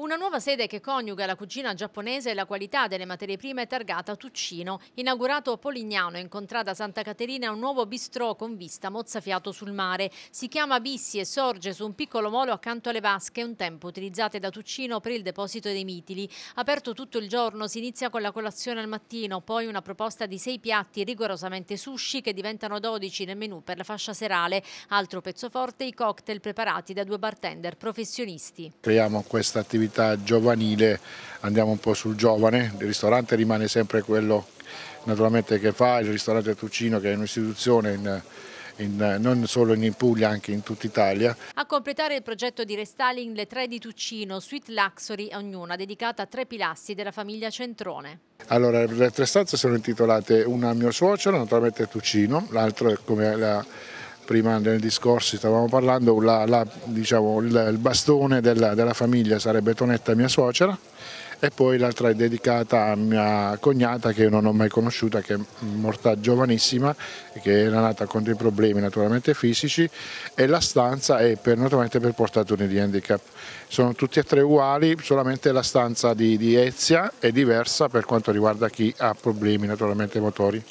Una nuova sede che coniuga la cucina giapponese e la qualità delle materie prime è targata Tuccino. Inaugurato a Polignano in contrada Santa Caterina un nuovo bistrò con vista mozzafiato sul mare. Si chiama Bissi e sorge su un piccolo molo accanto alle vasche un tempo utilizzate da Tuccino per il deposito dei mitili. Aperto tutto il giorno si inizia con la colazione al mattino, poi una proposta di sei piatti rigorosamente sushi che diventano 12 nel menù per la fascia serale. Altro pezzo forte i cocktail preparati da due bartender professionisti. Creiamo questa attività mentalità giovanile andiamo un po' sul giovane, il ristorante rimane sempre quello naturalmente che fa, il ristorante Tuccino che è un'istituzione in, in, non solo in Puglia, anche in tutta Italia. A completare il progetto di restyling le tre di Tuccino, Suite Luxury, ognuna dedicata a tre pilastri della famiglia Centrone. Allora, le tre stanze sono intitolate una a mio suocero, naturalmente Tuccino, l'altra come la prima nel discorso stavamo parlando, la, la, diciamo, il, il, bastone della, della, famiglia sarebbe Tonetta, mia suocera, e poi l'altra è dedicata a mia cognata che non ho mai conosciuta, che è morta giovanissima, e che era nata con dei problemi naturalmente fisici, e la stanza è per, naturalmente per portatori di handicap. Sono tutti e tre uguali, solamente la stanza di, di Ezia è diversa per quanto riguarda chi ha problemi naturalmente motori.